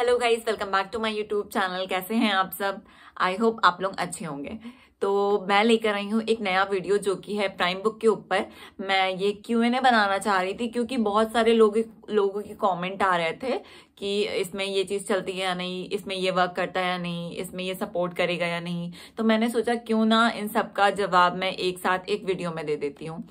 hello guys welcome back to my YouTube channel कैसे हैं आप सब आई होप आप लोग अच्छे होंगे तो मैं लेकर आई हूँ एक नया वीडियो जो कि है प्राइम बुक के ऊपर मैं ये क्यू एन ए बनाना चाह रही थी क्योंकि बहुत सारे लोग लोगों के कमेंट आ रहे थे कि इसमें ये चीज़ चलती है या नहीं इसमें ये वर्क करता है या नहीं इसमें ये सपोर्ट करेगा या नहीं तो मैंने सोचा क्यों ना इन सब का जवाब मैं एक साथ एक वीडियो में दे देती हूँ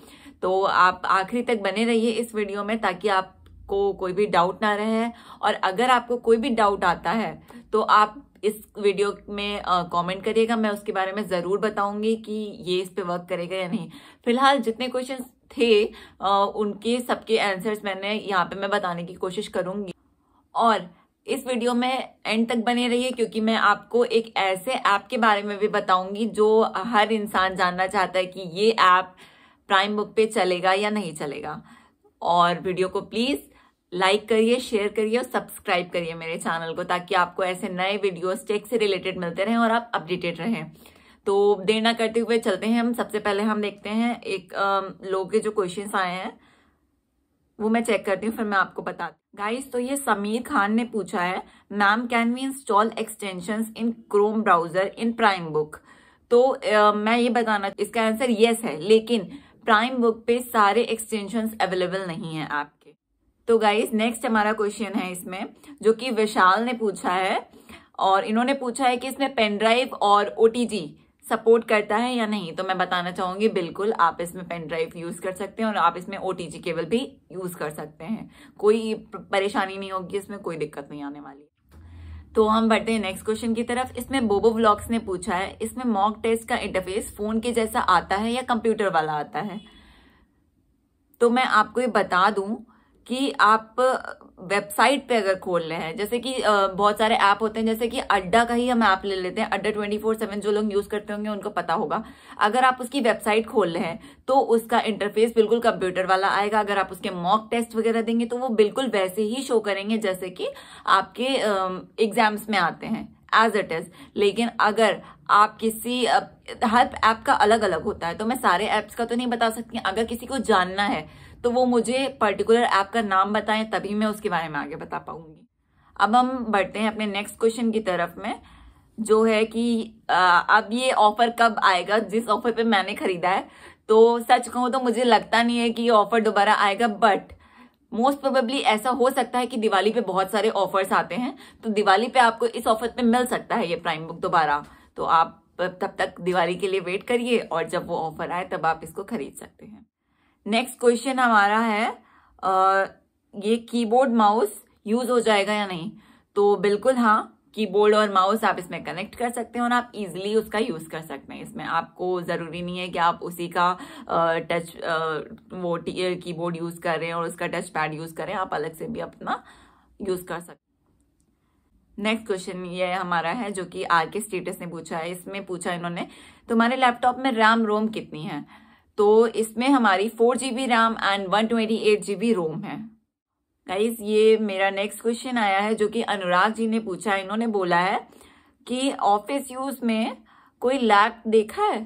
तो आप आखिरी तक बने रहिए इस वीडियो में ताकि आप को कोई भी डाउट ना रहे और अगर आपको कोई भी डाउट आता है तो आप इस वीडियो में कमेंट करिएगा मैं उसके बारे में ज़रूर बताऊंगी कि ये इस पे वर्क करेगा या नहीं फिलहाल जितने क्वेश्चन थे आ, उनके सबके आंसर्स मैंने यहाँ पे मैं बताने की कोशिश करूंगी और इस वीडियो में एंड तक बने रहिए क्योंकि मैं आपको एक ऐसे ऐप के बारे में भी बताऊंगी जो हर इंसान जानना चाहता है कि ये ऐप प्राइम बुक पे चलेगा या नहीं चलेगा और वीडियो को प्लीज़ लाइक करिए शेयर करिए और सब्सक्राइब करिए मेरे चैनल को ताकि आपको ऐसे नए वीडियोस टेक से रिलेटेड मिलते रहें और आप अपडेटेड रहें तो देर ना करते हुए चलते हैं हम सबसे पहले हम देखते हैं एक लोगों के जो क्वेश्चन आए हैं वो मैं चेक करती हूँ फिर मैं आपको बता गाइस तो ये समीर खान ने पूछा है ma'am can we install extension in Chrome browser in Prime Book तो आ, मैं ये बताना इसका आंसर येस है लेकिन प्राइम बुक पे सारे एक्सटेंशन अवेलेबल नहीं है आपके तो गाइज नेक्स्ट हमारा क्वेश्चन है इसमें जो कि विशाल ने पूछा है और इन्होंने पूछा है कि इसमें पेनड्राइव और ओ सपोर्ट करता है या नहीं तो मैं बताना चाहूंगी बिल्कुल आप इसमें पेन ड्राइव यूज कर सकते हैं और आप इसमें ओ केबल भी यूज कर सकते हैं कोई परेशानी नहीं होगी इसमें कोई दिक्कत नहीं आने वाली तो हम बढ़ते हैं नेक्स्ट क्वेश्चन की तरफ इसमें बोबो ब्लॉक्स ने पूछा है इसमें मॉक टेस्ट का इंटरफेस फोन के जैसा आता है या कंप्यूटर वाला आता है तो मैं आपको ये बता दूं कि आप वेबसाइट पे अगर खोल रहे हैं जैसे कि बहुत सारे ऐप होते हैं जैसे कि अड्डा का ही हम ऐप ले लेते हैं अड्डा ट्वेंटी फोर सेवन जो लोग यूज करते होंगे उनको पता होगा अगर आप उसकी वेबसाइट खोल रहे हैं तो उसका इंटरफेस बिल्कुल कंप्यूटर वाला आएगा अगर आप उसके मॉक टेस्ट वगैरह देंगे तो वो बिल्कुल वैसे ही शो करेंगे जैसे कि आपके एग्जाम्स में आते हैं एज इट इज़ लेकिन अगर आप किसी हर ऐप का अलग अलग होता है तो मैं सारे ऐप्स का तो नहीं बता सकती अगर किसी को जानना है तो वो मुझे पर्टिकुलर ऐप का नाम बताएं तभी मैं उसके बारे में आगे बता पाऊंगी अब हम बढ़ते हैं अपने नेक्स्ट क्वेश्चन की तरफ में जो है कि आ, अब ये ऑफर कब आएगा जिस ऑफर पे मैंने खरीदा है तो सच कहूँ तो मुझे लगता नहीं है कि ये ऑफर दोबारा आएगा बट मोस्ट प्रोबेबली ऐसा हो सकता है कि दिवाली पे बहुत सारे ऑफर्स आते हैं तो दिवाली पे आपको इस ऑफर पे मिल सकता है ये प्राइम बुक दोबारा तो आप तब तक दिवाली के लिए वेट करिए और जब वो ऑफर आए तब आप इसको खरीद सकते हैं नेक्स्ट क्वेश्चन हमारा है आ, ये कीबोर्ड माउस यूज हो जाएगा या नहीं तो बिल्कुल हाँ कीबोर्ड और माउस आप इसमें कनेक्ट कर सकते हैं और आप इजिली उसका यूज़ कर सकते हैं इसमें आपको ज़रूरी नहीं है कि आप उसी का टच वो कीबोर्ड यूज़ कर रहे हैं और उसका टच पैड यूज़ करें आप अलग से भी अपना यूज़ कर सकते नेक्स्ट क्वेश्चन ये हमारा है जो कि आर के स्टेटस ने पूछा है इसमें पूछा इन्होंने तुम्हारे लैपटॉप में रैम रोम कितनी है तो इसमें हमारी four G B RAM and one twenty eight G B ROM है गाइज ये मेरा नेक्स्ट क्वेश्चन आया है जो कि अनुराग जी ने पूछा है इन्होंने बोला है कि ऑफिस यूज में कोई लैक देखा है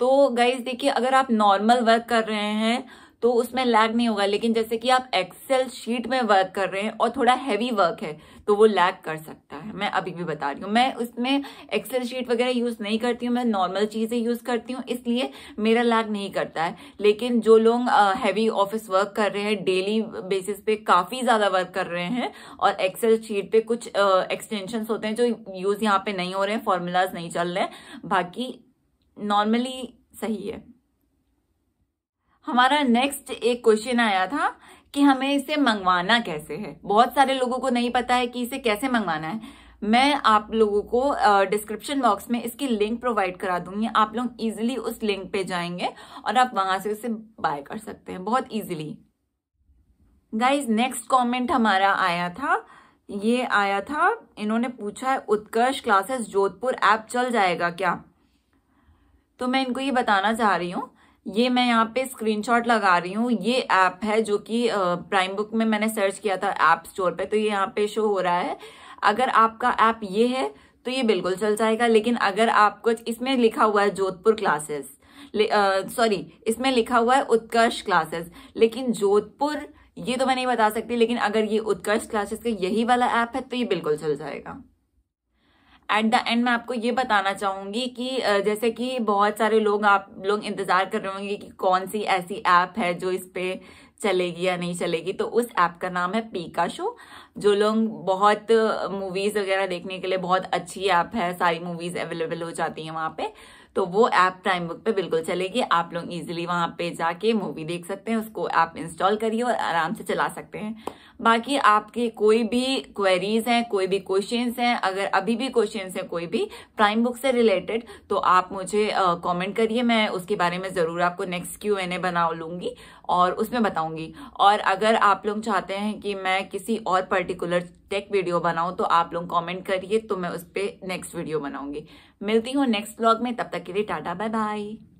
तो गाइज देखिए अगर आप नॉर्मल वर्क कर रहे हैं तो उसमें लैग नहीं होगा लेकिन जैसे कि आप एक्सेल शीट में वर्क कर रहे हैं और थोड़ा हैवी वर्क है तो वो लैग कर सकता है मैं अभी भी बता रही हूँ मैं उसमें एक्सेल शीट वगैरह यूज़ नहीं करती हूँ मैं नॉर्मल चीज़ें यूज़ करती हूँ इसलिए मेरा लैग नहीं करता है लेकिन जो लोग हैवी ऑफिस वर्क कर रहे हैं डेली बेसिस पे काफ़ी ज़्यादा वर्क कर रहे हैं और एक्सेल शीट पे कुछ एक्सटेंशन होते हैं जो यूज़ यहाँ पे नहीं हो रहे हैं फॉर्मूलाज नहीं चल रहे हैं बाकी नॉर्मली सही है हमारा नेक्स्ट एक क्वेश्चन आया था कि हमें इसे मंगवाना कैसे है बहुत सारे लोगों को नहीं पता है कि इसे कैसे मंगवाना है मैं आप लोगों को डिस्क्रिप्शन बॉक्स में इसकी लिंक प्रोवाइड करा दूंगी आप लोग इजीली उस लिंक पे जाएंगे और आप वहां से उसे बाय कर सकते हैं बहुत इजीली गाइज नेक्स्ट कमेंट हमारा आया था ये आया था इन्होंने पूछा है उत्कर्ष क्लासेस जोधपुर ऐप चल जाएगा क्या तो मैं इनको ये बताना चाह रही हूँ ये मैं यहाँ पे स्क्रीनशॉट लगा रही हूँ ये ऐप है जो कि प्राइम बुक में मैंने सर्च किया था ऐप स्टोर पे तो ये यहाँ पे शो हो रहा है अगर आपका ऐप ये है तो ये बिल्कुल चल जाएगा लेकिन अगर आप कुछ इसमें लिखा हुआ है जोधपुर क्लासेस सॉरी इसमें लिखा हुआ है उत्कर्ष क्लासेस लेकिन जोधपुर ये तो मैं नहीं बता सकती लेकिन अगर ये उत्कर्ष क्लासेस का यही वाला ऐप है तो ये बिल्कुल चल जाएगा एट द एंड मैं आपको ये बताना चाहूंगी कि जैसे कि बहुत सारे लोग आप लोग इंतजार कर रहे होंगे कि कौन सी ऐसी ऐप है जो इस पे चलेगी या नहीं चलेगी तो उस ऐप का नाम है पीका शो जो लोग बहुत मूवीज वगैरह देखने के लिए बहुत अच्छी ऐप है सारी मूवीज अवेलेबल हो जाती हैं वहां पे तो वो ऐप प्राइम बुक पे बिल्कुल चलेगी आप लोग इजिली वहां पे जाके मूवी देख सकते हैं उसको ऐप इंस्टॉल करिए और आराम से चला सकते हैं बाकी आपके कोई भी क्वेरीज हैं कोई भी क्वेश्चन हैं अगर अभी भी क्वेश्चन हैं कोई भी प्राइम बुक से रिलेटेड तो आप मुझे कॉमेंट करिए मैं उसके बारे में ज़रूर आपको नेक्स्ट क्यू एन ए बना लूँगी और उसमें बताऊँगी और अगर आप लोग चाहते हैं कि मैं किसी और पर्टिकुलर टेक वीडियो बनाऊँ तो आप लोग कॉमेंट करिए तो मैं उस पर नेक्स्ट वीडियो बनाऊँगी मिलती हूँ नेक्स्ट ब्लॉग में तब तक के लिए टाटा बाय बाय